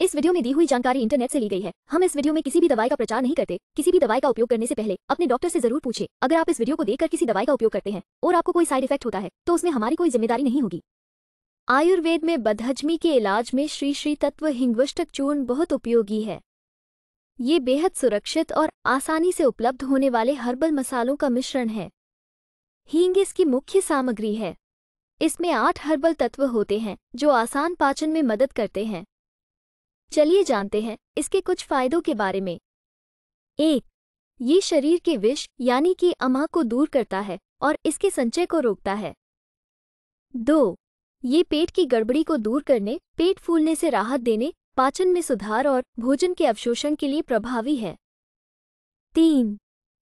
इस वीडियो में दी हुई जानकारी इंटरनेट से ली गई है हम इस वीडियो में किसी भी दवाई का प्रचार नहीं करते किसी भी दवाई का उपयोग करने से पहले अपने डॉक्टर से जरूर पूछे अगर आप इस वीडियो को देखकर किसी दवाई का उपयोग करते हैं और आपको कोई साइड इफेक्ट होता है तो उसमें हमारी कोई जिम्मेदारी नहीं होगी आयुर्वेद में बदहजमी के इलाज में श्री श्री तत्व हिंगवष्टक चूर्ण बहुत उपयोगी है ये बेहद सुरक्षित और आसानी से उपलब्ध होने वाले हर्बल मसालों का मिश्रण है हींग इसकी मुख्य सामग्री है इसमें आठ हर्बल तत्व होते हैं जो आसान पाचन में मदद करते हैं चलिए जानते हैं इसके कुछ फायदों के बारे में एक ये शरीर के विष यानी कि अमा को दूर करता है और इसके संचय को रोकता है दो ये पेट की गड़बड़ी को दूर करने पेट फूलने से राहत देने पाचन में सुधार और भोजन के अवशोषण के लिए प्रभावी है तीन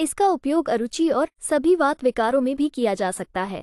इसका उपयोग अरुचि और सभी वात विकारों में भी किया जा सकता है